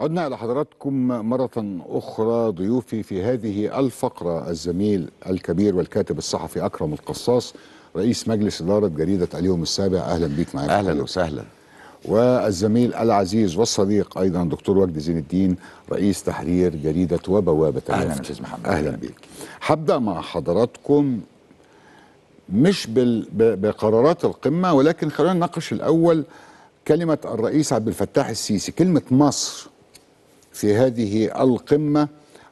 عدنا إلى حضراتكم مرة أخرى ضيوفي في هذه الفقرة الزميل الكبير والكاتب الصحفي أكرم القصاص رئيس مجلس إدارة جريدة اليوم السابع أهلا بيك معي أهلا وسهلا والزميل العزيز والصديق أيضا دكتور وجد زين الدين رئيس تحرير جريدة وبوابة أهلا أستاذ محمد أهلا بيك حبدأ مع حضراتكم مش بال... بقرارات القمة ولكن خلينا نناقش الأول كلمة الرئيس عبد الفتاح السيسي كلمة مصر في هذه القمه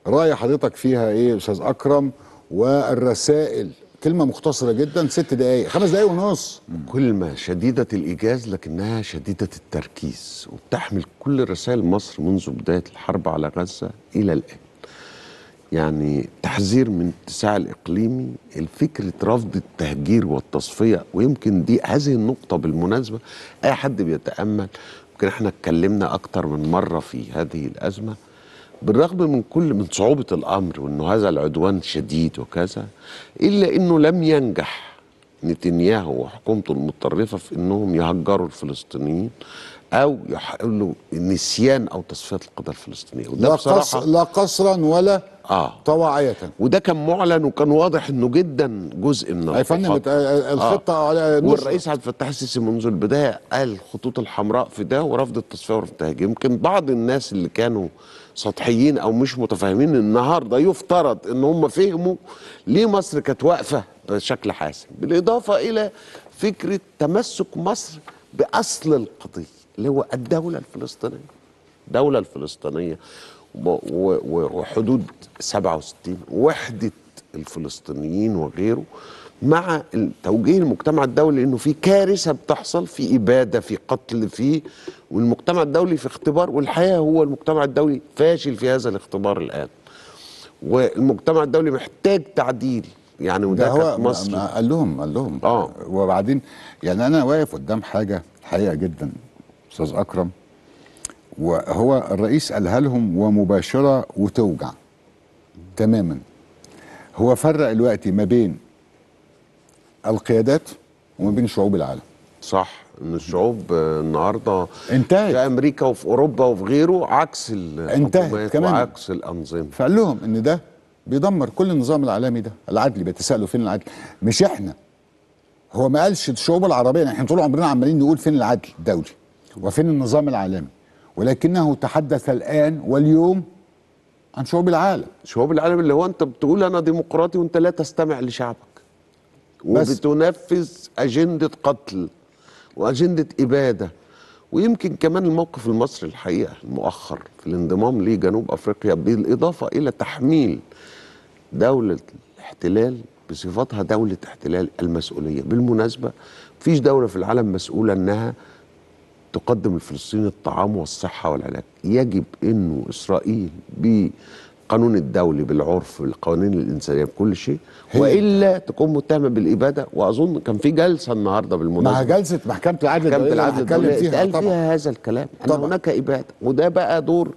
راي حضرتك فيها ايه استاذ اكرم والرسائل كلمة مختصرة جدا ست دقايق خمس دقايق ونص كلمة شديدة الإيجاز لكنها شديدة التركيز وبتحمل كل رسائل مصر منذ بداية الحرب على غزة إلى الآن يعني تحذير من اتساع الإقليمي الفكرة رفض التهجير والتصفية ويمكن دي هذه النقطة بالمناسبة أي حد بيتأمل يمكن احنا اتكلمنا اكتر من مره في هذه الازمه بالرغم من كل من صعوبه الامر وانه هذا العدوان شديد وكذا الا انه لم ينجح نتنياهو وحكومته المتطرفه في انهم يهجروا الفلسطينيين او له نسيان او تصفيه القضيه الفلسطينيه وده لا, قص... لا قصرا ولا آه. طواعية وده كان معلن وكان واضح انه جدا جزء من الخطه فندم الخطه آه. والرئيس عبد الفتاح السيسي منذ البدايه قال الخطوط الحمراء في ده ورفض التصفيه ورفض التهجير يمكن بعض الناس اللي كانوا سطحيين او مش متفاهمين النهارده يفترض ان هم فهموا ليه مصر كانت واقفه بشكل حاسم بالاضافه الى فكره تمسك مصر باصل القضيه اللي هو الدولة الفلسطينية الدولة الفلسطينية وحدود 67 وحدة الفلسطينيين وغيره مع توجيه المجتمع الدولي انه في كارثه بتحصل في اباده في قتل في والمجتمع الدولي في اختبار والحقيقه هو المجتمع الدولي فاشل في هذا الاختبار الان والمجتمع الدولي محتاج تعديل يعني وده هو مصر قال لهم قال لهم اه وبعدين يعني انا واقف قدام حاجه حقيقه جدا استاذ اكرم وهو الرئيس قالها لهم ومباشره وتوجع تماما هو فرق الوقت ما بين القيادات وما بين شعوب العالم صح ان الشعوب النهارده انتهت في امريكا وفي اوروبا وفي غيره عكس الحكومات كمان. وعكس الانظمه فقال لهم ان ده بيدمر كل النظام العالمي ده العدل بيتسالوا فين العدل مش احنا هو ما قالش الشعوب العربيه احنا طول عمرنا عمالين نقول فين العدل الدولي وفين النظام العالمي ولكنه تحدث الآن واليوم عن شعوب العالم شعوب العالم اللي هو أنت بتقول أنا ديمقراطي وأنت لا تستمع لشعبك وبتنفذ أجندة قتل وأجندة إبادة ويمكن كمان الموقف المصري الحقيقة المؤخر في الانضمام لجنوب أفريقيا بالإضافة إلى تحميل دولة الاحتلال بصفتها دولة احتلال المسؤولية بالمناسبة مفيش دولة في العالم مسؤولة أنها تقدم الفلسطيني الطعام والصحة والعلاج يجب أنه إسرائيل بالقانون الدولي بالعرف بالقوانين الإنسانية بكل شيء وإلا تكون متهمة بالإبادة وأظن كان في جلسة النهاردة بالمناسبة مع جلسة محكمة العدل محكمة العدل الدولية فيها قال فيها هذا الكلام أن هناك إبادة وده بقى دور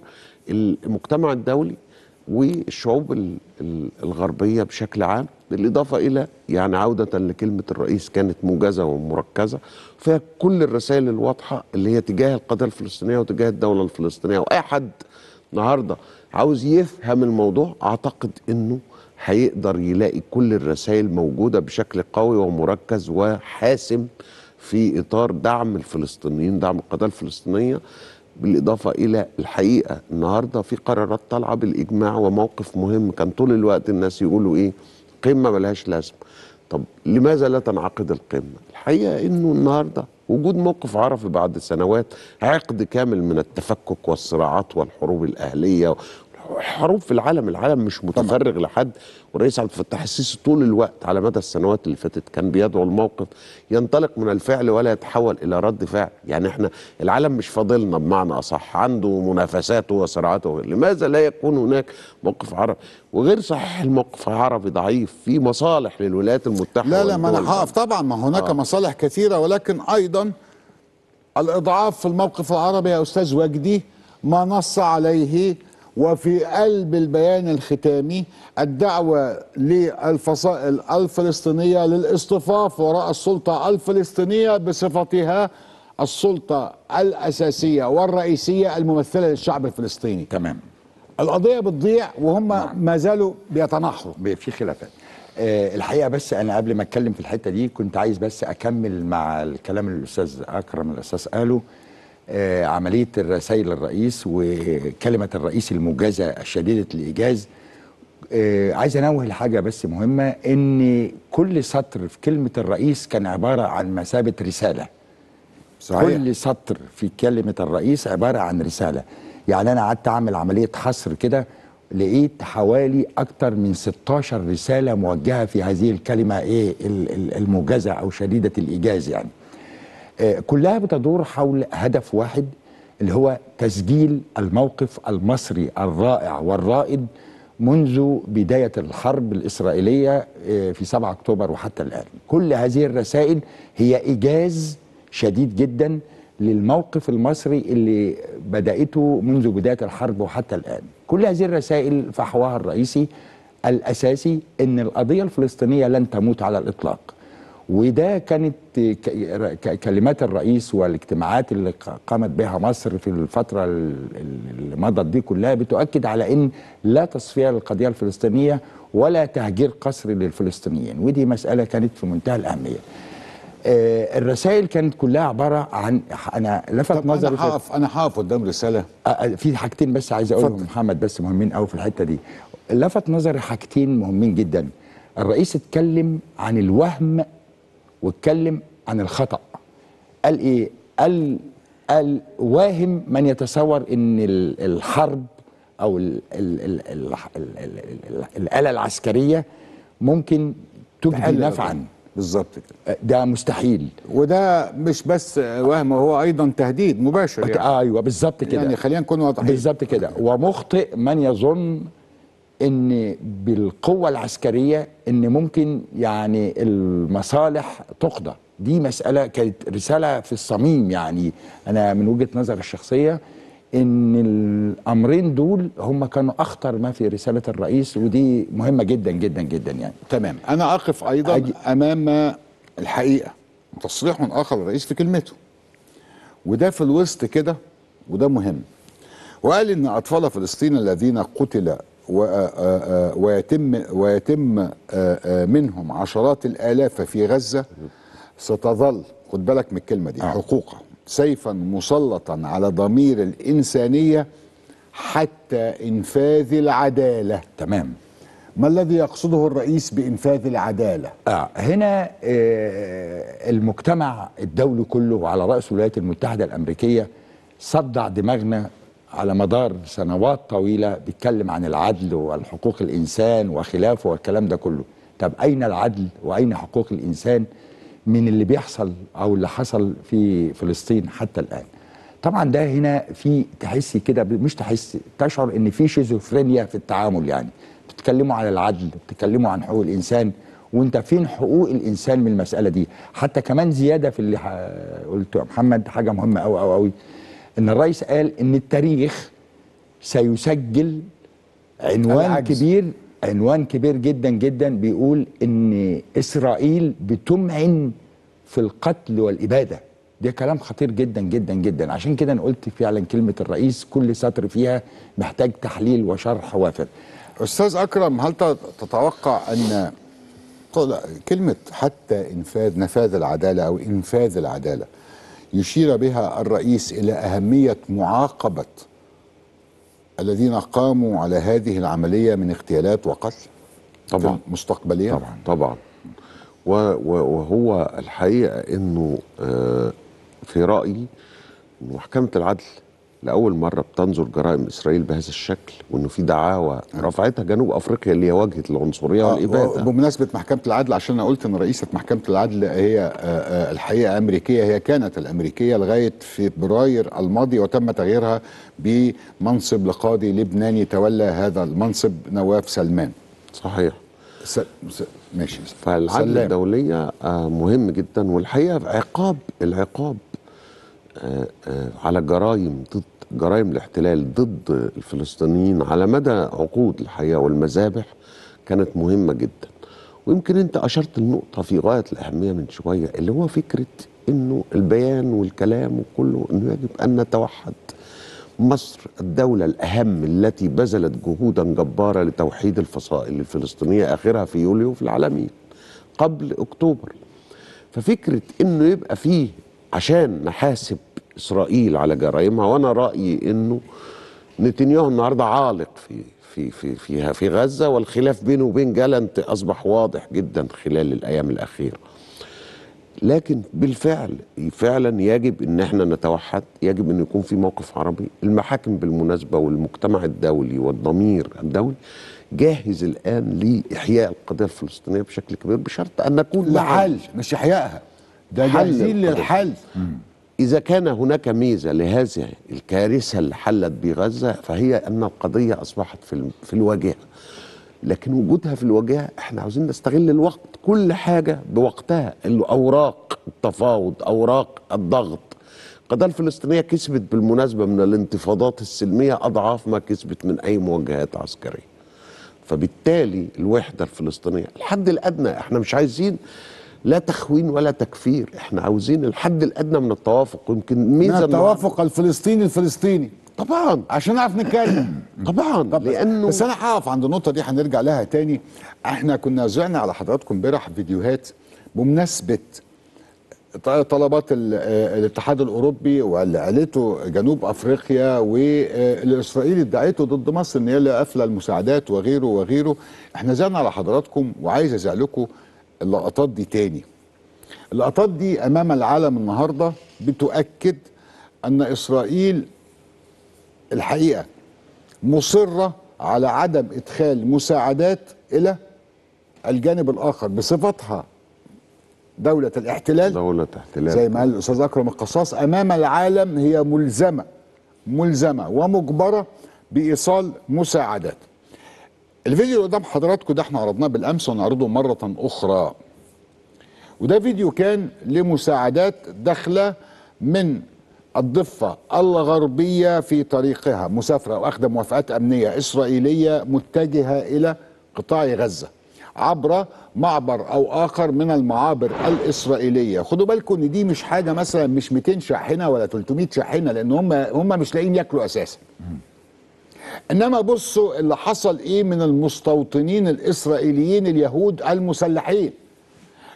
المجتمع الدولي والشعوب الغربية بشكل عام بالإضافة إلى يعني عودة لكلمة الرئيس كانت موجزة ومركزة فيها كل الرسائل الواضحة اللي هي تجاه القضية الفلسطينية وتجاه الدولة الفلسطينية وأي حد النهاردة عاوز يفهم الموضوع أعتقد أنه هيقدر يلاقي كل الرسائل موجودة بشكل قوي ومركز وحاسم في إطار دعم الفلسطينيين دعم القضية الفلسطينية بالإضافة إلى الحقيقة النهاردة في قرارات طالعة بالإجماع وموقف مهم كان طول الوقت الناس يقولوا إيه قمة ملهاش لازمة طب لماذا لا تنعقد القمة الحقيقة انه النهاردة وجود موقف عرفي بعد سنوات عقد كامل من التفكك والصراعات والحروب الأهلية حروب في العالم العالم مش متفرغ طبعا. لحد والرئيس عبد الفتاح السيسي طول الوقت على مدى السنوات اللي فاتت كان بيدعو الموقف ينطلق من الفعل ولا يتحول الى رد فعل يعني احنا العالم مش فاضلنا بمعنى اصح عنده منافساته وصراعاته لماذا لا يكون هناك موقف عربي وغير صحيح الموقف العربي ضعيف في مصالح للولايات المتحده لا لا ما انا هقف طبعا ما هناك آه. مصالح كثيره ولكن ايضا الاضعاف في الموقف العربي يا استاذ وجدي ما نص عليه وفي قلب البيان الختامي الدعوة للفصائل الفلسطينية للاصطفاف وراء السلطة الفلسطينية بصفتها السلطة الأساسية والرئيسية الممثلة للشعب الفلسطيني تمام القضية بتضيع وهم نعم. ما زالوا بيتناحروا في خلافات آه، الحقيقة بس أنا قبل ما أتكلم في الحتة دي كنت عايز بس أكمل مع الكلام اللي الأستاذ أكرم الأستاذ قاله آه، عملية الرسائل الرئيس وكلمة الرئيس الموجزة الشديدة الإيجاز آه، عايز أنوه لحاجة بس مهمة إن كل سطر في كلمة الرئيس كان عبارة عن مثابة رسالة صحيح. كل سطر في كلمة الرئيس عبارة عن رسالة يعني أنا قعدت أعمل عملية حصر كده لقيت حوالي أكتر من 16 رسالة موجهة في هذه الكلمة إيه الموجزة أو شديدة الإيجاز يعني آه، كلها بتدور حول هدف واحد اللي هو تسجيل الموقف المصري الرائع والرائد منذ بداية الحرب الإسرائيلية آه، في 7 أكتوبر وحتى الآن كل هذه الرسائل هي إيجاز شديد جدا للموقف المصري اللي بدأته منذ بداية الحرب وحتى الآن كل هذه الرسائل فحواها الرئيسي الأساسي أن القضية الفلسطينية لن تموت على الإطلاق وده كانت كلمات الرئيس والاجتماعات اللي قامت بها مصر في الفترة اللي مضت دي كلها بتؤكد على أن لا تصفية للقضية الفلسطينية ولا تهجير قسري للفلسطينيين ودي مسألة كانت في منتهى الأهمية آه، الرسائل كانت كلها عبارة عن أنا لفت نظري أنا حاف أنا حاف قدام رسالة آه، آه، في حاجتين بس عايز أقولهم محمد بس مهمين قوي في الحتة دي لفت نظري حاجتين مهمين جدا الرئيس اتكلم عن الوهم واتكلم عن الخطأ قال إيه؟ قال, قال واهم من يتصور إن الحرب أو الآلة العسكرية ممكن تجدي نفعا بالظبط كده أه، ده مستحيل وده مش بس وهم هو ايضا تهديد مباشر يعني. ايوه بالظبط كده يعني خلينا نكون واضحين بالظبط كده ومخطئ من يظن ان بالقوه العسكريه ان ممكن يعني المصالح تقضى دي مساله كانت رساله في الصميم يعني انا من وجهه نظري الشخصيه ان الامرين دول هم كانوا اخطر ما في رساله الرئيس ودي مهمه جدا جدا جدا يعني تمام انا اقف ايضا امام الحقيقه تصريح اخر الرئيس في كلمته وده في الوسط كده وده مهم وقال ان اطفال فلسطين الذين قتل ويتم ويتم منهم عشرات الالاف في غزه ستظل خد بالك من الكلمه دي آه. حقوقا سيفا مسلطا على ضمير الانسانيه حتى انفاذ العداله تمام ما الذي يقصده الرئيس بانفاذ العداله آه هنا آه المجتمع الدولي كله وعلى راس الولايات المتحده الامريكيه صدع دماغنا على مدار سنوات طويلة بيتكلم عن العدل والحقوق الإنسان وخلافه والكلام ده كله طب أين العدل وأين حقوق الإنسان من اللي بيحصل أو اللي حصل في فلسطين حتى الآن طبعا ده هنا في تحسي كده مش تحس تشعر ان في شيزوفرينيا في التعامل يعني بتتكلموا على العدل بتتكلموا عن حقوق الانسان وانت فين حقوق الانسان من المساله دي حتى كمان زياده في اللي قلته محمد حاجه مهمه قوي قوي قوي ان الرئيس قال ان التاريخ سيسجل عنوان العجز. كبير عنوان كبير جدا جدا بيقول ان اسرائيل بتمعن في القتل والاباده ده كلام خطير جدا جدا جدا عشان كده انا قلت فعلا كلمه الرئيس كل سطر فيها محتاج تحليل وشرح وافر استاذ اكرم هل تتوقع ان كلمه حتى انفاذ نفاذ العداله او انفاذ العداله يشير بها الرئيس إلى أهمية معاقبة الذين قاموا على هذه العملية من اغتيالات وقتل طبعا مستقبليا طبعا طبعا وهو الحقيقة أنه آه، في رأيي محكمة العدل لاول مره بتنظر جرائم اسرائيل بهذا الشكل وانه في دعاوى رفعتها جنوب افريقيا اللي هي واجهه العنصريه آه والاباده آه، بمناسبه محكمه العدل عشان انا قلت ان رئيسه محكمه العدل هي آه، آه، الحقيقه امريكيه هي كانت الامريكيه لغايه فبراير الماضي وتم تغييرها بمنصب لقاضي لبناني تولى هذا المنصب نواف سلمان صحيح س... س... ماشي فالعدل الدوليه مهم جدا والحقيقه عقاب العقاب على جرائم ضد جرائم الاحتلال ضد الفلسطينيين على مدى عقود الحقيقه والمذابح كانت مهمه جدا ويمكن انت اشرت النقطه في غايه الاهميه من شويه اللي هو فكره انه البيان والكلام وكله انه يجب ان نتوحد مصر الدولة الأهم التي بذلت جهودا جبارة لتوحيد الفصائل الفلسطينية آخرها في يوليو في العالمين قبل أكتوبر ففكرة إنه يبقى فيه عشان نحاسب اسرائيل على جرائمها وانا رايي انه نتنياهو النهارده عالق في في في فيها في غزه والخلاف بينه وبين جالنت اصبح واضح جدا خلال الايام الاخيره. لكن بالفعل فعلا يجب ان احنا نتوحد، يجب ان يكون في موقف عربي، المحاكم بالمناسبه والمجتمع الدولي والضمير الدولي جاهز الان لاحياء القضيه الفلسطينيه بشكل كبير بشرط ان نكون لعل مش احيائها ده جاهزين للحل إذا كان هناك ميزة لهذه الكارثة اللي حلت بغزة فهي أن القضية أصبحت في, في الواجهة لكن وجودها في الواجهة احنا عاوزين نستغل الوقت كل حاجة بوقتها الأوراق التفاوض أوراق الضغط القضية الفلسطينية كسبت بالمناسبة من الانتفاضات السلمية أضعاف ما كسبت من أي مواجهات عسكرية فبالتالي الوحدة الفلسطينية الحد الأدنى احنا مش عايزين لا تخوين ولا تكفير احنا عاوزين الحد الادنى من التوافق يمكن ميزه التوافق الفلسطيني الفلسطيني طبعا عشان نعرف نتكلم طبعا طب لانه بس انا هقف عند النقطه دي هنرجع لها تاني احنا كنا زعنا على حضراتكم امبارح فيديوهات بمناسبه طلبات آه، الاتحاد الاوروبي واللي قالته جنوب افريقيا والاسرائيلي ادعيته ضد مصر ان هي اللي قافله المساعدات وغيره وغيره احنا زعلنا على حضراتكم وعايز ازعلكم اللقطات دي تاني اللقطات دي امام العالم النهارده بتؤكد ان اسرائيل الحقيقه مصره على عدم ادخال مساعدات الى الجانب الاخر بصفتها دولة الاحتلال دولة احتلال زي ما قال الأستاذ أكرم القصاص أمام العالم هي ملزمة ملزمة ومجبرة بإيصال مساعدات الفيديو اللي قدام حضراتكم ده احنا عرضناه بالامس ونعرضه مره اخرى وده فيديو كان لمساعدات داخله من الضفة الغربية في طريقها مسافرة واخده موافقات أمنية إسرائيلية متجهة إلى قطاع غزة عبر معبر أو آخر من المعابر الإسرائيلية خدوا بالكم إن دي مش حاجة مثلا مش 200 شاحنة ولا 300 شاحنة لأن هم هم مش لاقيين ياكلوا أساسا انما بصوا اللي حصل ايه من المستوطنين الاسرائيليين اليهود المسلحين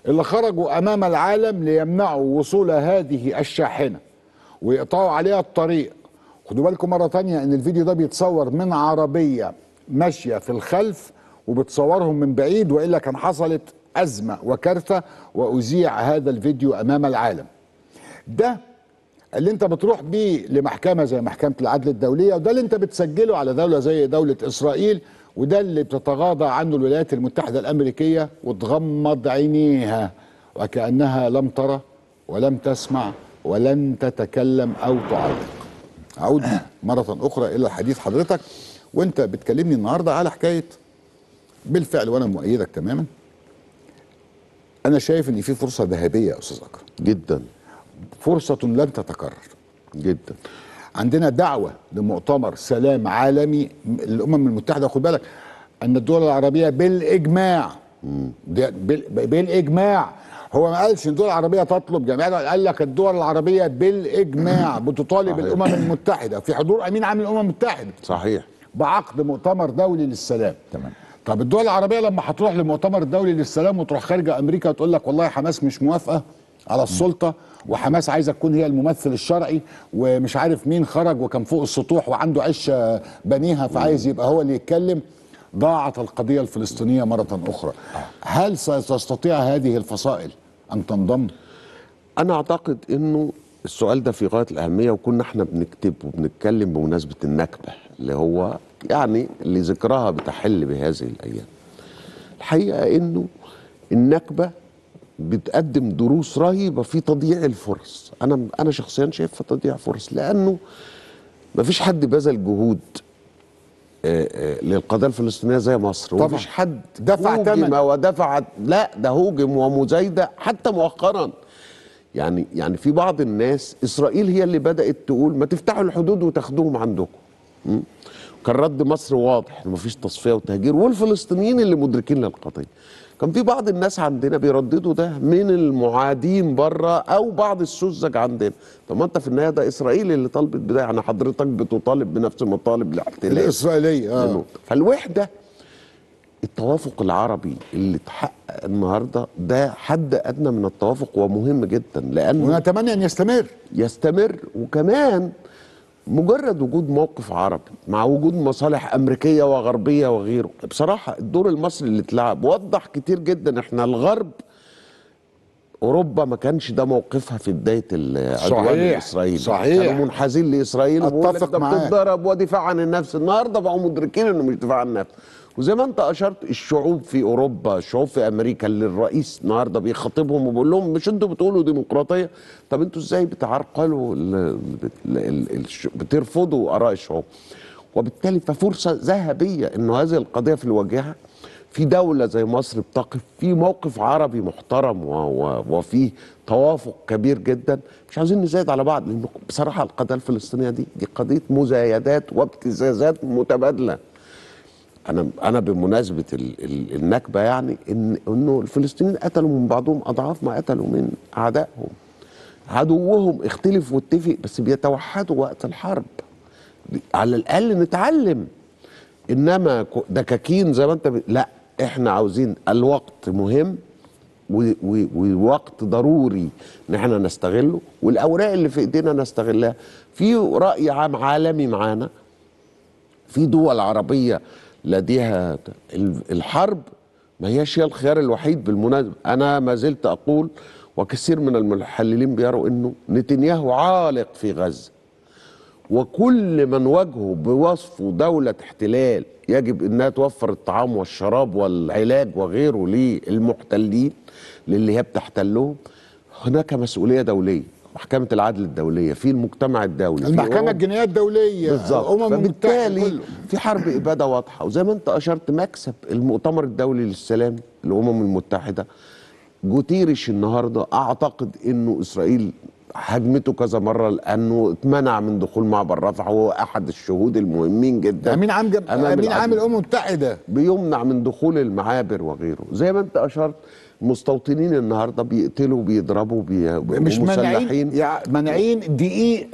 اللي خرجوا امام العالم ليمنعوا وصول هذه الشاحنه ويقطعوا عليها الطريق خدوا بالكم مره تانية ان الفيديو ده بيتصور من عربيه ماشيه في الخلف وبتصورهم من بعيد والا كان حصلت ازمه وكارثه واذيع هذا الفيديو امام العالم ده اللي انت بتروح بيه لمحكمه زي محكمه العدل الدوليه وده اللي انت بتسجله على دوله زي دوله اسرائيل وده اللي بتتغاضى عنه الولايات المتحده الامريكيه وتغمض عينيها وكانها لم ترى ولم تسمع ولن تتكلم او تعلق. اعود مره اخرى الى حديث حضرتك وانت بتكلمني النهارده على حكايه بالفعل وانا مؤيدك تماما انا شايف ان في فرصه ذهبيه يا استاذ اكرم جدا فرصة لن تتكرر جدا عندنا دعوة لمؤتمر سلام عالمي الأمم المتحدة خد بالك أن الدول العربية بالإجماع بالإجماع هو ما قالش الدول العربية تطلب جميعا قال لك الدول العربية بالإجماع بتطالب صحيح. الأمم المتحدة في حضور أمين عام الأمم المتحدة صحيح بعقد مؤتمر دولي للسلام تمام طب الدول العربية لما هتروح لمؤتمر الدولي للسلام وتروح خارجة أمريكا وتقول لك والله حماس مش موافقة على السلطه وحماس عايزه تكون هي الممثل الشرعي ومش عارف مين خرج وكان فوق السطوح وعنده عش بنيها فعايز يبقى هو اللي يتكلم ضاعت القضيه الفلسطينيه مره اخرى هل ستستطيع هذه الفصائل ان تنضم انا اعتقد انه السؤال ده في غايه الاهميه وكنا احنا بنكتب وبنتكلم بمناسبه النكبه اللي هو يعني اللي ذكرها بتحل بهذه الايام الحقيقه انه النكبه بتقدم دروس رهيبه في تضييع الفرص انا انا شخصيا شايفها تضييع فرص لانه ما فيش حد بذل جهود للقضيه الفلسطينيه زي مصر طبعا ومفيش حد دفع ثمن ودفع لا ده هوجم ومزايده حتى مؤخرا يعني يعني في بعض الناس اسرائيل هي اللي بدات تقول ما تفتحوا الحدود وتاخدوهم عندكم كان رد مصر واضح مفيش تصفيه وتهجير والفلسطينيين اللي مدركين للقضيه كان في بعض الناس عندنا بيرددوا ده من المعادين بره او بعض السذج عندنا طب ما انت في النهايه ده اسرائيل اللي طالبت بده يعني حضرتك بتطالب بنفس مطالب الاحتلال الاسرائيليه اه فالوحده التوافق العربي اللي اتحقق النهارده ده حد ادنى من التوافق ومهم جدا لانه ونتمنى ان يستمر يستمر وكمان مجرد وجود موقف عربي مع وجود مصالح امريكيه وغربيه وغيره بصراحه الدور المصري اللي اتلعب وضح كتير جدا احنا الغرب اوروبا ما كانش ده موقفها في بدايه العدوان الاسرائيلي صحيح كانوا منحازين لاسرائيل اتفق معاك ودفاع عن النفس النهارده بقوا مدركين انه مش دفاع عن النفس وزي ما انت اشرت الشعوب في اوروبا الشعوب في امريكا اللي الرئيس النهارده بيخاطبهم وبيقول لهم مش انتوا بتقولوا ديمقراطيه طب انتوا ازاي بتعرقلوا بترفضوا اراء الشعوب وبالتالي ففرصه ذهبيه انه هذه القضيه في الواجهه في دولة زي مصر بتقف في موقف عربي محترم وفيه توافق كبير جدا مش عاوزين نزايد على بعض لأنه بصراحة القضية الفلسطينية دي دي قضية مزايدات وابتزازات متبادلة انا انا بمناسبه الـ الـ النكبه يعني ان انه الفلسطينيين قتلوا من بعضهم اضعاف ما قتلوا من اعدائهم عدوهم اختلف واتفق بس بيتوحدوا وقت الحرب على الاقل نتعلم انما دكاكين زي ما انت ب... لا احنا عاوزين الوقت مهم ووقت ضروري ان احنا نستغله والاوراق اللي في ايدينا نستغلها في راي عام عالمي معانا في دول عربيه لديها الحرب ما هيش هي الخيار الوحيد بالمناسبة أنا ما زلت أقول وكثير من المحللين بيروا أنه نتنياهو عالق في غزة وكل من واجهه بوصفه دولة احتلال يجب أنها توفر الطعام والشراب والعلاج وغيره للمحتلين للي هي بتحتلهم هناك مسؤولية دولية محكمه العدل الدوليه في المجتمع الدولي المحكمه الجنائيه الدوليه بالظبط فبالتالي في حرب اباده واضحه وزي ما انت اشرت مكسب المؤتمر الدولي للسلام الامم المتحده جوتيريش النهارده اعتقد انه اسرائيل هجمته كذا مره لانه اتمنع من دخول معبر رفح وهو احد الشهود المهمين جدا امين عام امين عام الامم المتحده بيمنع من دخول المعابر وغيره زي ما انت اشرت مستوطنين النهارده بيقتلوا بيضربوا بي... مش مانعين دقيق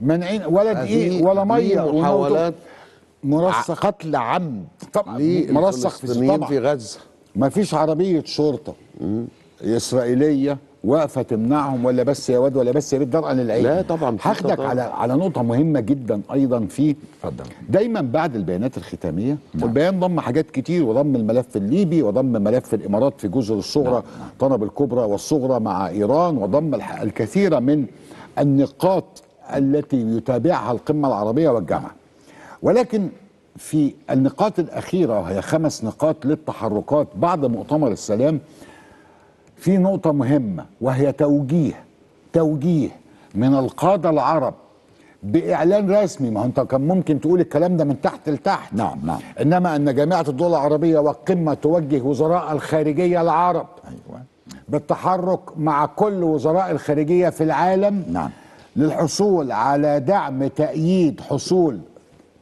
مانعين ولا دقيق ولا ميه محاولات مرسخ قتل عمد طبعا في, في غزه مفيش عربيه شرطه اسرائيليه واقفه تمنعهم ولا بس يا واد ولا بس يا ريت درءا للعين لا طبعا هاخدك على على نقطه مهمه جدا ايضا في اتفضل دايما بعد البيانات الختاميه نعم. والبيان ضم حاجات كتير وضم الملف الليبي وضم ملف الامارات في جزر الصغرى نعم. نعم. طنب الكبرى والصغرى مع ايران وضم الكثير من النقاط التي يتابعها القمه العربيه والجامعه ولكن في النقاط الاخيره وهي خمس نقاط للتحركات بعد مؤتمر السلام في نقطة مهمة وهي توجيه توجيه من القادة العرب بإعلان رسمي ما أنت كان ممكن تقول الكلام ده من تحت لتحت نعم نعم إنما أن جامعة الدول العربية والقمة توجه وزراء الخارجية العرب أيوة بالتحرك مع كل وزراء الخارجية في العالم نعم للحصول على دعم تأييد حصول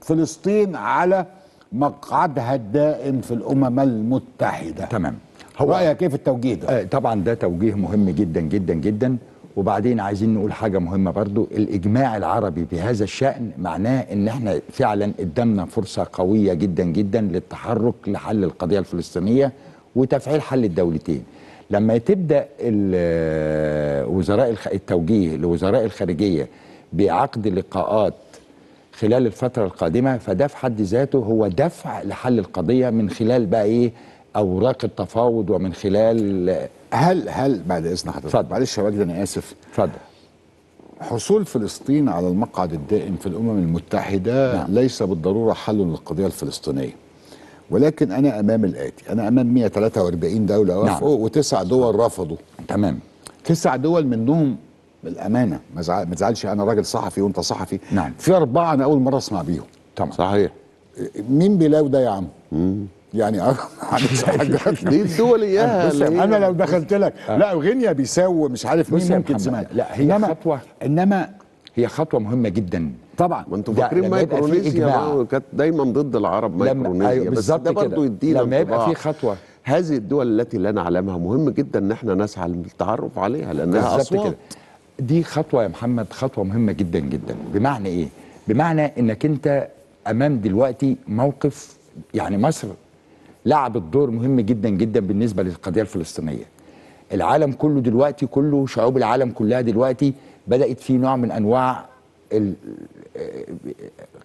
فلسطين على مقعدها الدائم في الأمم المتحدة تمام هو رايك كيف التوجيه ده؟ آه، طبعا ده توجيه مهم جدا جدا جدا وبعدين عايزين نقول حاجه مهمه برضو الاجماع العربي بهذا الشان معناه ان احنا فعلا قدامنا فرصه قويه جدا جدا للتحرك لحل القضيه الفلسطينيه وتفعيل حل الدولتين لما تبدا آه، وزراء التوجيه لوزراء الخارجيه بعقد لقاءات خلال الفتره القادمه فده في حد ذاته هو دفع لحل القضيه من خلال بقى ايه اوراق التفاوض ومن خلال هل هل بعد اذن حضرتك معلش يا انا اسف اتفضل حصول فلسطين على المقعد الدائم في الامم المتحده نعم. ليس بالضروره حل للقضيه الفلسطينيه ولكن انا امام الاتي انا امام 143 دوله نعم. وافقوا نعم. وتسع دول رفضوا تمام تسع دول منهم بالامانه ما تزعلش انا راجل صحفي وانت صحفي نعم في اربعه انا اول مره اسمع بيهم تمام صحيح مين بيلاو ده يا عم مم. يعني, يعني حاجات دي الدول اياها انا لو دخلت لك آه. لا غينيا بيساو مش عارف مين ممكن زمان لا هي إنما خطوه انما هي خطوه مهمه جدا طبعا وانتم فاكرين مايكرونيزيا كانت دايما ضد العرب أيوة، مايكرونيزيا بس ده برضه يدينا لما يبقى في خطوه هذه الدول التي لا نعلمها مهم جدا ان احنا نسعى للتعرف عليها لانها اصوات كده دي خطوه يا محمد خطوه مهمه جدا جدا بمعنى ايه بمعنى انك انت امام دلوقتي موقف يعني مصر لعبت دور مهم جدا جدا بالنسبه للقضيه الفلسطينيه. العالم كله دلوقتي كله شعوب العالم كلها دلوقتي بدات في نوع من انواع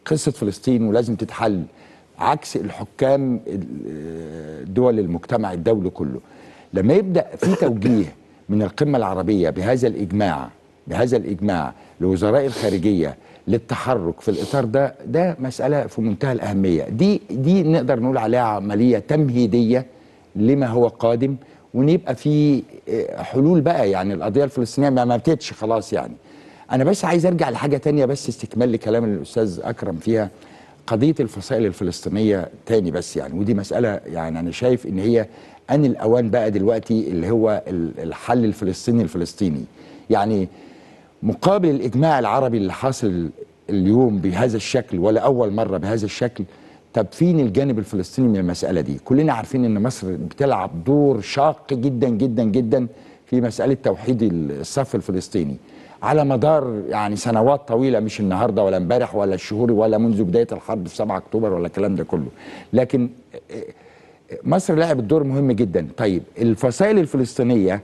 قصه فلسطين ولازم تتحل عكس الحكام دول المجتمع الدولي كله. لما يبدا في توجيه من القمه العربيه بهذا الاجماع بهذا الاجماع لوزراء الخارجيه للتحرك في الاطار ده ده مساله في منتهى الاهميه دي دي نقدر نقول عليها عمليه تمهيديه لما هو قادم ونبقى في آه، حلول بقى يعني القضيه الفلسطينيه ما ماتتش خلاص يعني انا بس عايز ارجع لحاجه تانية بس استكمال لكلام الاستاذ اكرم فيها قضيه الفصائل الفلسطينيه تاني بس يعني ودي مساله يعني انا شايف ان هي ان الاوان بقى دلوقتي اللي هو الحل الفلسطيني الفلسطيني يعني مقابل الإجماع العربي اللي حاصل اليوم بهذا الشكل ولا أول مرة بهذا الشكل طب فين الجانب الفلسطيني من المسألة دي كلنا عارفين أن مصر بتلعب دور شاق جدا جدا جدا في مسألة توحيد الصف الفلسطيني على مدار يعني سنوات طويله مش النهارده ولا امبارح ولا الشهور ولا منذ بدايه الحرب في 7 اكتوبر ولا الكلام ده كله لكن مصر لعبت دور مهم جدا طيب الفصائل الفلسطينيه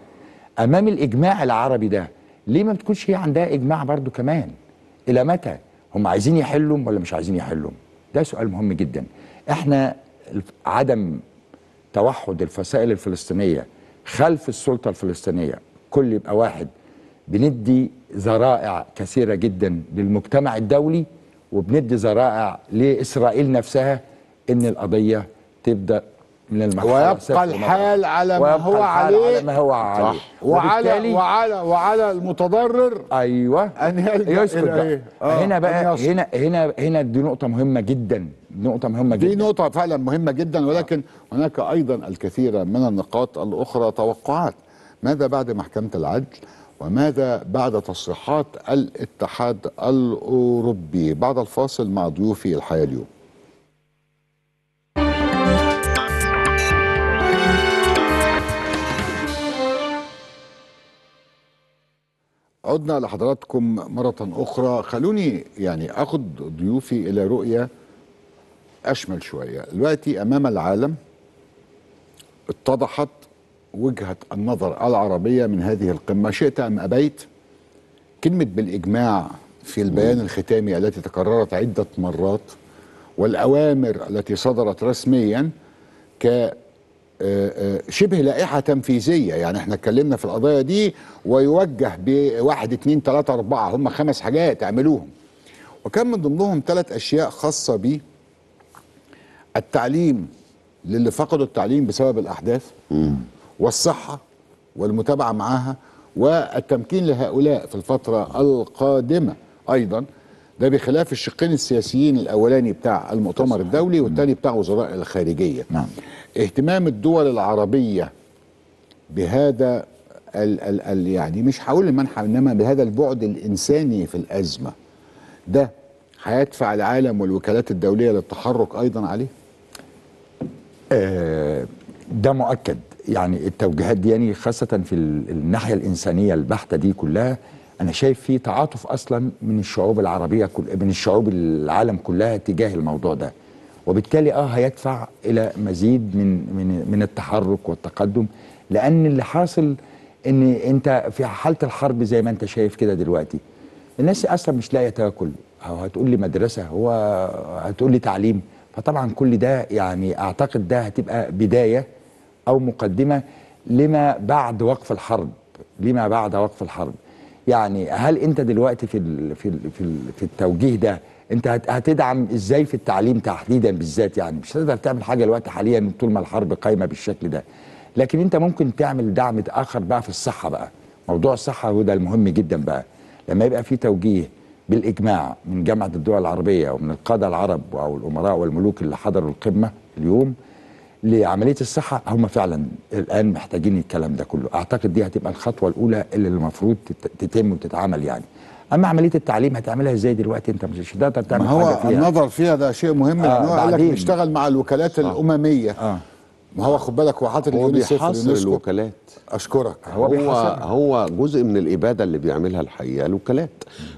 امام الاجماع العربي ده ليه ما بتكونش هي عندها اجماع برضو كمان الى متى هم عايزين يحلوا ولا مش عايزين يحلوا ده سؤال مهم جدا احنا عدم توحد الفصائل الفلسطينيه خلف السلطه الفلسطينيه كل يبقى واحد بندي ذرائع كثيره جدا للمجتمع الدولي وبندي ذرائع لاسرائيل نفسها ان القضيه تبدا من المحكمة ويبقى الحال على ما هو عليه على ما هو عليه وعلى وعلى وعلى المتضرر ايوه ان يسكت بقى آه هنا بقى هنا هنا هنا دي نقطة مهمة جدا نقطة مهمة جدا دي نقطة فعلا مهمة جدا ولكن هناك ايضا الكثير من النقاط الاخرى توقعات ماذا بعد محكمة العدل وماذا بعد تصريحات الاتحاد الاوروبي بعد الفاصل مع ضيوفي الحياة اليوم عدنا لحضراتكم مرة أخرى خلوني يعني أخذ ضيوفي إلى رؤية أشمل شوية دلوقتي أمام العالم اتضحت وجهة النظر العربية من هذه القمة شئت أم أبيت كلمة بالإجماع في البيان الختامي التي تكررت عدة مرات والأوامر التي صدرت رسميا ك شبه لائحة تنفيذية يعني احنا اتكلمنا في القضايا دي ويوجه بواحد اتنين تلاتة اربعة هم خمس حاجات اعملوهم وكان من ضمنهم ثلاث اشياء خاصة ب التعليم للي فقدوا التعليم بسبب الاحداث والصحة والمتابعة معاها والتمكين لهؤلاء في الفترة القادمة ايضا ده بخلاف الشقين السياسيين الاولاني بتاع المؤتمر الدولي والثاني نعم. بتاع وزراء الخارجيه نعم. اهتمام الدول العربيه بهذا ال ال الـ يعني مش هقول المنحى انما بهذا البعد الانساني في الازمه ده هيدفع العالم والوكالات الدوليه للتحرك ايضا عليه آه ده مؤكد يعني التوجيهات دي يعني خاصه في الناحيه الانسانيه البحته دي كلها انا شايف في تعاطف اصلا من الشعوب العربيه كل من الشعوب العالم كلها تجاه الموضوع ده وبالتالي اه هيدفع الى مزيد من من من التحرك والتقدم لان اللي حاصل ان انت في حاله الحرب زي ما انت شايف كده دلوقتي الناس اصلا مش لاقيه تاكل او هتقول لي مدرسه هو هتقول لي تعليم فطبعا كل ده يعني اعتقد ده هتبقى بدايه او مقدمه لما بعد وقف الحرب لما بعد وقف الحرب يعني هل انت دلوقتي في الـ في الـ في, الـ في التوجيه ده انت هتدعم ازاي في التعليم تحديدا بالذات يعني مش هتقدر تعمل حاجه دلوقتي حاليا طول ما الحرب قايمه بالشكل ده لكن انت ممكن تعمل دعم اخر بقى في الصحه بقى موضوع الصحه هو ده المهم جدا بقى لما يبقى في توجيه بالاجماع من جامعه الدول العربيه ومن القاده العرب او الامراء والملوك اللي حضروا القمه اليوم لعمليه الصحه هم فعلا الان محتاجين الكلام ده كله اعتقد دي هتبقى الخطوه الاولى اللي المفروض تتم وتتعمل يعني اما عمليه التعليم هتعملها ازاي دلوقتي انت مش هتقدر تعمل ما هو حاجة فيها. النظر فيها ده شيء مهم آه لان هو قال لك بيشتغل مع الوكالات آه الامميه آه ما هو خد بالك هو حاطط اليونيسيف الوكالات اشكرك هو هو, هو جزء من الاباده اللي بيعملها الحقيقه الوكالات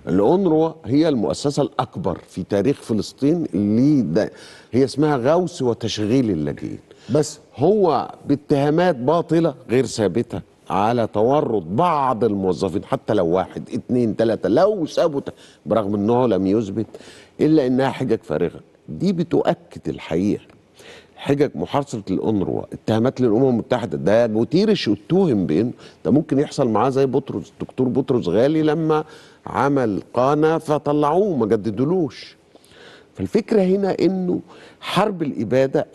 الاونروا هي المؤسسه الاكبر في تاريخ فلسطين اللي ده هي اسمها غوث وتشغيل اللاجئين بس هو باتهامات باطلة غير ثابتة على تورط بعض الموظفين حتى لو واحد اتنين تلاتة لو ثبت برغم انه لم يثبت الا انها حجج فارغة دي بتؤكد الحقيقة حجج محاصرة الأونروا اتهامات للأمم المتحدة ده جوتيرش اتهم بأنه ده ممكن يحصل معاه زي بطرس الدكتور بطرس غالي لما عمل قانا فطلعوه ما جددولوش فالفكره هنا انه حرب الاباده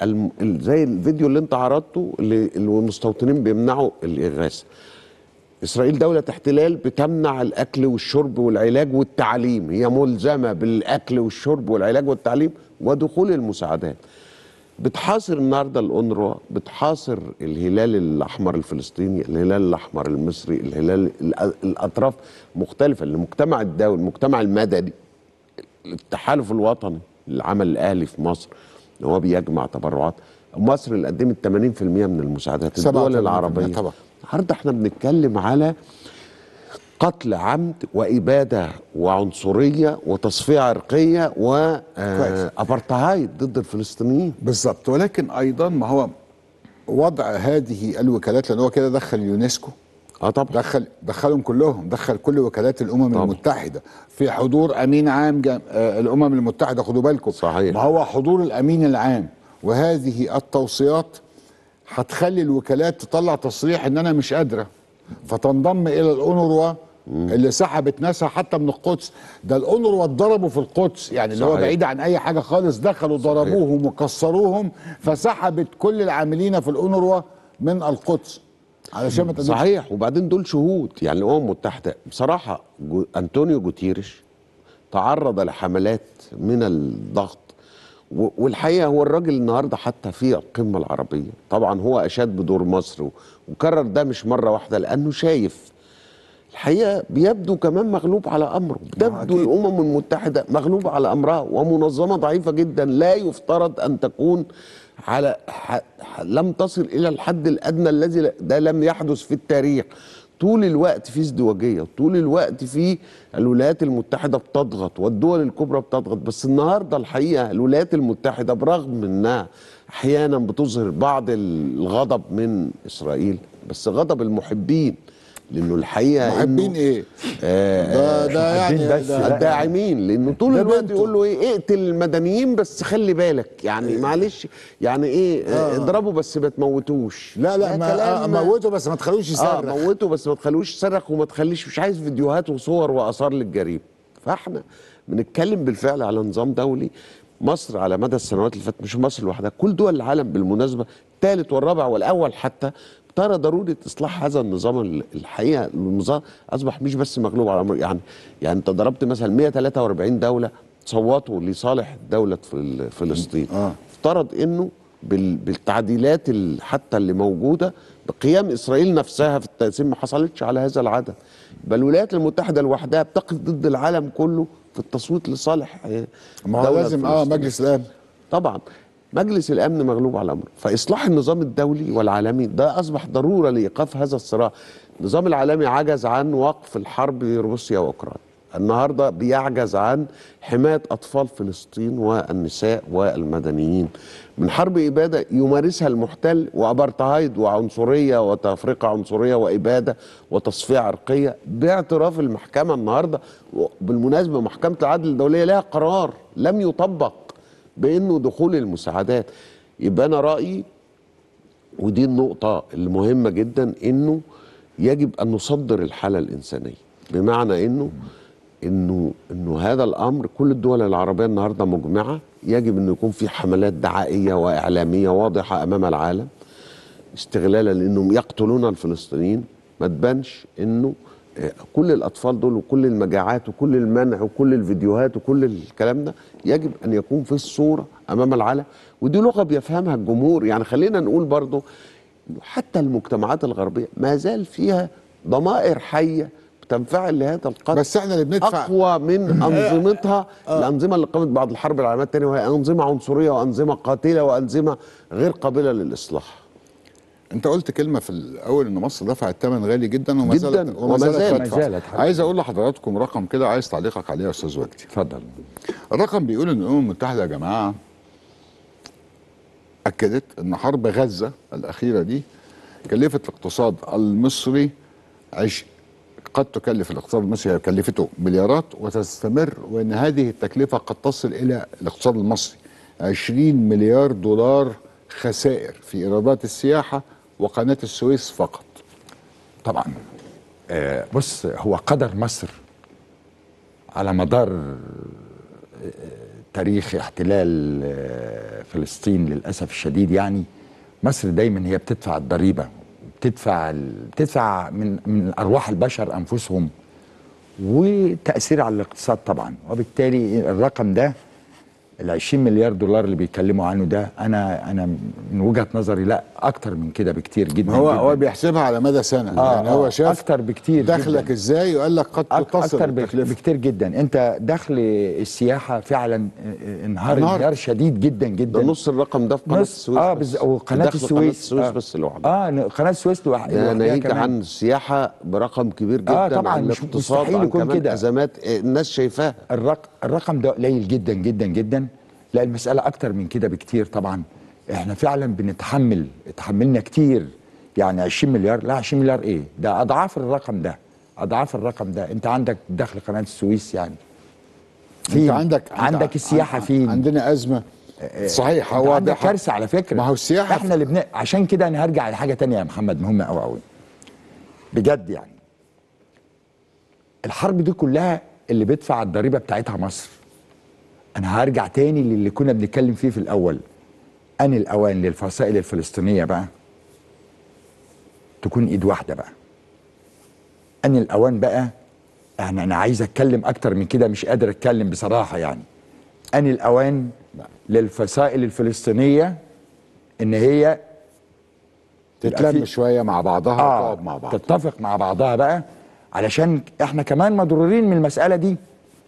زي الفيديو اللي انت عرضته اللي المستوطنين بيمنعوا الاغاثه اسرائيل دوله احتلال بتمنع الاكل والشرب والعلاج والتعليم هي ملزمه بالاكل والشرب والعلاج والتعليم ودخول المساعدات بتحاصر النهارده الأنروا بتحاصر الهلال الاحمر الفلسطيني الهلال الاحمر المصري الهلال الاطراف مختلفه المجتمع الدولي المجتمع المدني التحالف الوطني العمل الاهلي في مصر اللي هو بيجمع تبرعات مصر اللي قدمت 80% من المساعدات الدول العربيه طبعا النهارده احنا بنتكلم على قتل عمد واباده وعنصريه وتصفيه عرقيه وابارتهايد ضد الفلسطينيين بالظبط ولكن ايضا ما هو وضع هذه الوكالات لان هو كده دخل اليونسكو اه طبعا دخل دخلهم كلهم دخل كل وكالات الامم طبعا. المتحده في حضور امين عام جم... آه الامم المتحده خدوا بالكم صحيح ما هو حضور الامين العام وهذه التوصيات هتخلي الوكالات تطلع تصريح ان انا مش قادره فتنضم الى الاونروا اللي سحبت ناسها حتى من القدس ده الأونروا اتضربوا في القدس يعني اللي هو بعيد عن أي حاجة خالص دخلوا ضربوهم وكسروهم فسحبت كل العاملين في الأونروا من القدس علشان ما صحيح وبعدين دول شهود يعني الامم المتحده بصراحه جو انطونيو جوتيريش تعرض لحملات من الضغط والحقيقه هو الراجل النهارده حتى في القمه العربيه طبعا هو اشاد بدور مصر وكرر ده مش مره واحده لانه شايف الحقيقه بيبدو كمان مغلوب على امره تبدو الامم المتحده مغلوبه على امرها ومنظمه ضعيفه جدا لا يفترض ان تكون على ح... ح... لم تصل الى الحد الادنى الذي ل... ده لم يحدث في التاريخ طول الوقت في ازدواجيه طول الوقت في الولايات المتحده بتضغط والدول الكبرى بتضغط بس النهارده الحقيقه الولايات المتحده برغم انها احيانا بتظهر بعض الغضب من اسرائيل بس غضب المحبين لانه الحقيقه محبين ايه آه، ده, آه، ده يعني بس ده الداعمين لانه طول الوقت يقول له ايه اقتل المدنيين بس خلي بالك يعني إيه معلش يعني ايه آه،, آه اضربه بس ما تموتوش لا لا ما آه موته بس ما تخلوش يصرخ آه موته بس ما تخلوش يصرخ وما تخليش مش عايز فيديوهات وصور واثار للجريمه فاحنا بنتكلم بالفعل على نظام دولي مصر على مدى السنوات اللي فاتت مش مصر لوحدها كل دول العالم بالمناسبه الثالث والرابع والاول حتى ترى ضروره اصلاح هذا النظام الحقيقه النظام اصبح مش بس مغلوب على الامر يعني يعني انت ضربت مثلا 143 دوله صوتوا لصالح دوله فلسطين آه. افترض انه بالتعديلات حتى اللي موجوده بقيام اسرائيل نفسها في التقسيم ما حصلتش على هذا العدد بل الولايات المتحده لوحدها بتقف ضد العالم كله في التصويت لصالح آه، ما لازم اه مجلس الامن طبعا مجلس الامن مغلوب على امره فاصلاح النظام الدولي والعالمي ده اصبح ضروره لايقاف هذا الصراع النظام العالمي عجز عن وقف الحرب روسيا واوكرانيا النهارده بيعجز عن حمايه اطفال فلسطين والنساء والمدنيين من حرب اباده يمارسها المحتل وابرتهايد وعنصريه وتفرقه عنصريه واباده وتصفيه عرقيه باعتراف المحكمه النهارده بالمناسبه محكمه العدل الدوليه لها قرار لم يطبق بانه دخول المساعدات يبقى انا رايي ودي النقطه المهمه جدا انه يجب ان نصدر الحاله الانسانيه بمعنى انه انه انه هذا الامر كل الدول العربيه النهارده مجمعه يجب انه يكون في حملات دعائيه واعلاميه واضحه امام العالم استغلالا لانهم يقتلون الفلسطينيين ما تبانش انه آه، كل الاطفال دول وكل المجاعات وكل المنع وكل الفيديوهات وكل الكلام ده يجب أن يكون في الصورة أمام العلن ودي لغة بيفهمها الجمهور يعني خلينا نقول برضو حتى المجتمعات الغربية ما زال فيها ضمائر حية بتنفعل لهذا القدر بس احنا اللي بندفع اقوى من آه. انظمتها آه. الانظمه اللي قامت بعد الحرب العالميه الثانيه وهي انظمه عنصريه وانظمه قاتله وانظمه غير قابله للاصلاح انت قلت كلمه في الاول ان مصر دفعت ثمن غالي جدا وما جداً زالت وما زالت, زالت عايز اقول لحضراتكم رقم كده عايز تعليقك عليه يا استاذ وجدي اتفضل الرقم بيقول ان الامم المتحده يا جماعه اكدت ان حرب غزه الاخيره دي كلفت الاقتصاد المصري عش قد تكلف الاقتصاد المصري كلفته مليارات وتستمر وان هذه التكلفه قد تصل الى الاقتصاد المصري 20 مليار دولار خسائر في ايرادات السياحه وقناه السويس فقط طبعا آه بص هو قدر مصر على مدار آه، تاريخ احتلال آه، فلسطين للاسف الشديد يعني مصر دايما هي بتدفع الضريبه بتدفع بتدفع من من ارواح البشر انفسهم وتاثير على الاقتصاد طبعا وبالتالي الرقم ده ال 20 مليار دولار اللي بيتكلموا عنه ده انا انا من وجهه نظري لا اكتر من كده بكتير جدا هو جداً. هو بيحسبها على مدى سنه آه يعني آه هو شاف اكتر بكتير دخلك جداً. ازاي وقال لك قد تتصل اكتر التكلفة. بكتير جدا انت دخل السياحه فعلا انهار انهار شديد جدا جدا ده نص الرقم ده في قناه السويس اه بز... وقناه السويس قناه السويس آه. بس لوحدها اه قناه السويس لوحدها ناهيك عن السياحه برقم كبير آه، جدا اه طبعا مش مستحيل يكون كده ازمات الناس شايفاها الرقم الرقم ده قليل جدا جدا جدا لا المساله اكتر من كده بكتير طبعا احنا فعلا بنتحمل اتحملنا كتير يعني 20 مليار لا 20 مليار ايه ده اضعاف الرقم ده اضعاف الرقم ده انت عندك دخل قناه السويس يعني فين؟ انت عندك عندك السياحه فين عندنا ازمه آه، آه، صحيح هو عندك كارثه على فكره ما هو السياحه احنا اللي بن... عشان كده انا هرجع لحاجه تانية يا محمد مهمه قوي قوي بجد يعني الحرب دي كلها اللي بيدفع الضريبه بتاعتها مصر انا هرجع تاني للي كنا بنتكلم فيه في الاول ان الاوان للفصائل الفلسطينيه بقى تكون ايد واحده بقى ان الاوان بقى يعني انا عايز اتكلم اكتر من كده مش قادر اتكلم بصراحه يعني ان الاوان للفصائل الفلسطينيه ان هي تتلم شويه مع بعضها آه وتقعد مع بعض تتفق مع بعضها بقى علشان احنا كمان مضرورين من المساله دي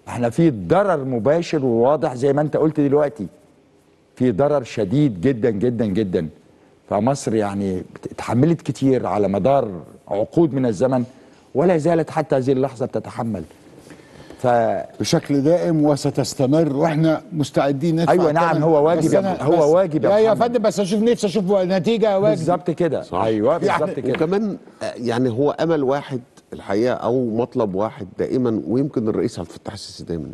احنا في ضرر مباشر وواضح زي ما انت قلت دلوقتي في ضرر شديد جدا جدا جدا فمصر يعني اتحملت كتير على مدار عقود من الزمن ولا زالت حتى هذه اللحظه بتتحمل ف... بشكل دائم وستستمر واحنا مستعدين ندفع ايوه نعم هو واجب بس هو واجب يا يا فندم بس اشوف نفسي اشوف نتيجه واجب بالظبط كده ايوه يعني بالظبط يعني كده وكمان آه، يعني هو امل واحد الحقيقه او مطلب واحد دائما ويمكن الرئيس عبد الفتاح السيسي دايما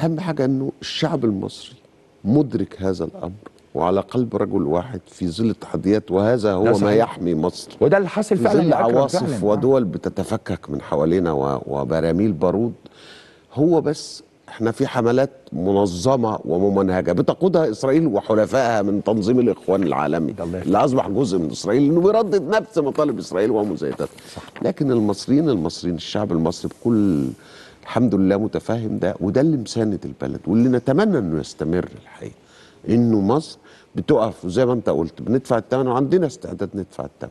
اهم حاجه انه الشعب المصري مدرك هذا الامر وعلى قلب رجل واحد في ظل التحديات وهذا هو ما يحمي مصر وده اللي حاصل فعلا في ظل عواصف فعلاً. ودول بتتفكك من حوالينا وبراميل بارود هو بس احنا في حملات منظمه وممنهجه بتقودها اسرائيل وحلفائها من تنظيم الاخوان العالمي اللي اصبح جزء من اسرائيل انه بيردد نفس مطالب اسرائيل ومزايدتها لكن المصريين المصريين الشعب المصري بكل الحمد لله متفاهم ده وده اللي مساند البلد واللي نتمنى انه يستمر الحقيقه انه مصر بتقف وزي ما انت قلت بندفع الثمن وعندنا استعداد ندفع الثمن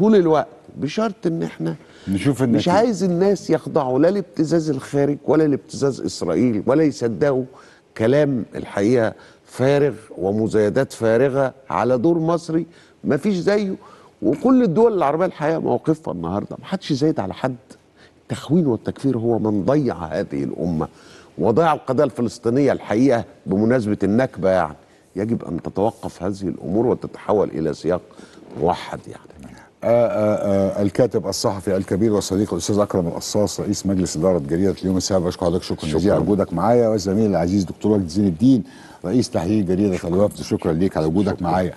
طول الوقت بشرط ان احنا نشوف النتيجة. مش عايز الناس يخضعوا لا لابتزاز الخارج ولا لابتزاز اسرائيل ولا يصدقوا كلام الحقيقه فارغ ومزايدات فارغه على دور مصري ما فيش زيه وكل الدول العربيه الحقيقه موقفها النهارده ما حدش زايد على حد التخوين والتكفير هو من ضيع هذه الامه وضيع القضيه الفلسطينيه الحقيقه بمناسبه النكبه يعني يجب ان تتوقف هذه الامور وتتحول الى سياق موحد يعني آه، آه، آه، الكاتب الصحفي الكبير والصديق الاستاذ اكرم القصاص رئيس مجلس اداره جريده اليوم السابع بشكر حضرتك شكرا جزيلا على وجودك معايا والزميل العزيز دكتور وجد زين الدين رئيس تحرير جريده الوفد شكرا ليك على وجودك معايا